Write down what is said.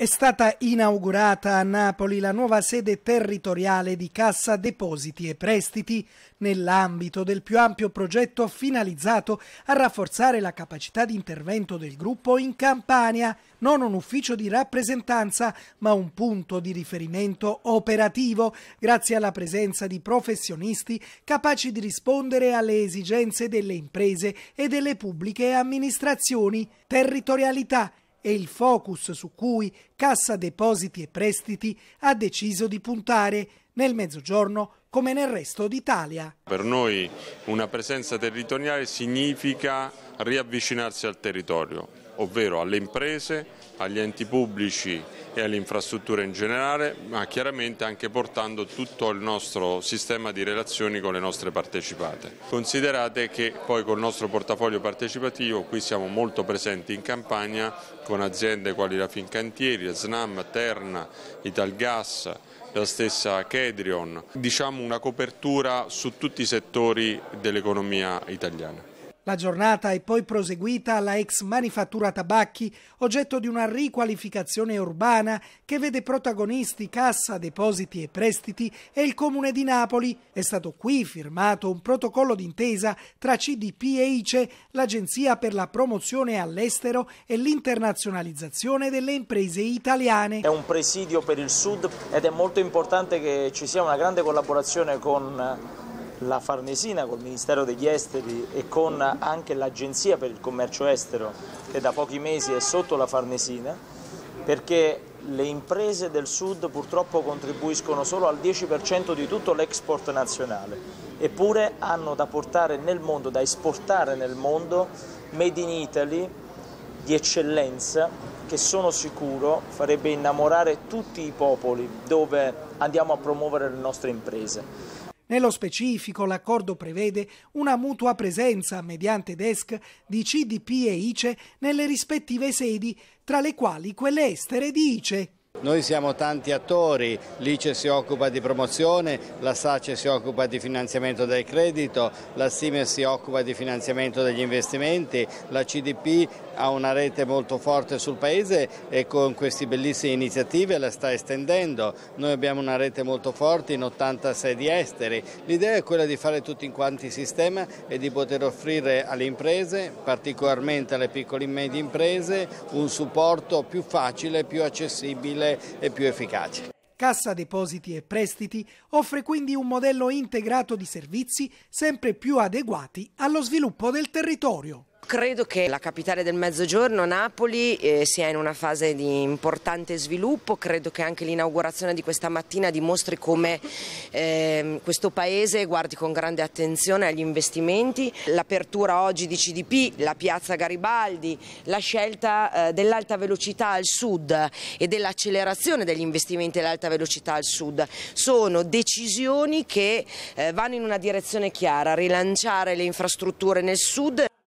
È stata inaugurata a Napoli la nuova sede territoriale di Cassa Depositi e Prestiti nell'ambito del più ampio progetto finalizzato a rafforzare la capacità di intervento del gruppo in Campania, non un ufficio di rappresentanza ma un punto di riferimento operativo grazie alla presenza di professionisti capaci di rispondere alle esigenze delle imprese e delle pubbliche amministrazioni. Territorialità è il focus su cui Cassa Depositi e Prestiti ha deciso di puntare nel Mezzogiorno come nel resto d'Italia. Per noi una presenza territoriale significa riavvicinarsi al territorio, ovvero alle imprese, agli enti pubblici e alle infrastrutture in generale, ma chiaramente anche portando tutto il nostro sistema di relazioni con le nostre partecipate. Considerate che poi col nostro portafoglio partecipativo qui siamo molto presenti in campagna con aziende quali la Fincantieri, la SNAM, Terna, Italgas, la stessa Kedrion, diciamo una copertura su tutti i settori dell'economia italiana. La giornata è poi proseguita alla ex manifattura tabacchi, oggetto di una riqualificazione urbana che vede protagonisti Cassa, Depositi e Prestiti e il Comune di Napoli. È stato qui firmato un protocollo d'intesa tra CDP e ICE, l'Agenzia per la promozione all'estero e l'internazionalizzazione delle imprese italiane. È un presidio per il Sud ed è molto importante che ci sia una grande collaborazione con la Farnesina col Ministero degli Esteri e con anche l'Agenzia per il Commercio Estero che da pochi mesi è sotto la Farnesina perché le imprese del sud purtroppo contribuiscono solo al 10% di tutto l'export nazionale, eppure hanno da portare nel mondo, da esportare nel mondo made in Italy di eccellenza che sono sicuro farebbe innamorare tutti i popoli dove andiamo a promuovere le nostre imprese. Nello specifico, l'accordo prevede una mutua presenza mediante desk di CDP e ICE nelle rispettive sedi, tra le quali quelle estere di ICE. Noi siamo tanti attori, l'ICE si occupa di promozione, la SACE si occupa di finanziamento del credito, la SIME si occupa di finanziamento degli investimenti, la CDP ha una rete molto forte sul paese e con queste bellissime iniziative la sta estendendo. Noi abbiamo una rete molto forte in 80 sedi esteri. L'idea è quella di fare tutti in quanti sistema e di poter offrire alle imprese, particolarmente alle piccole e medie imprese, un supporto più facile, più accessibile e più efficace. Cassa Depositi e Prestiti offre quindi un modello integrato di servizi sempre più adeguati allo sviluppo del territorio. Credo che la capitale del Mezzogiorno, Napoli, eh, sia in una fase di importante sviluppo, credo che anche l'inaugurazione di questa mattina dimostri come eh, questo Paese guardi con grande attenzione agli investimenti, l'apertura oggi di CDP, la piazza Garibaldi, la scelta eh, dell'alta velocità al sud e dell'accelerazione degli investimenti all'alta velocità al sud, sono decisioni che eh, vanno in una direzione chiara, rilanciare le infrastrutture nel sud,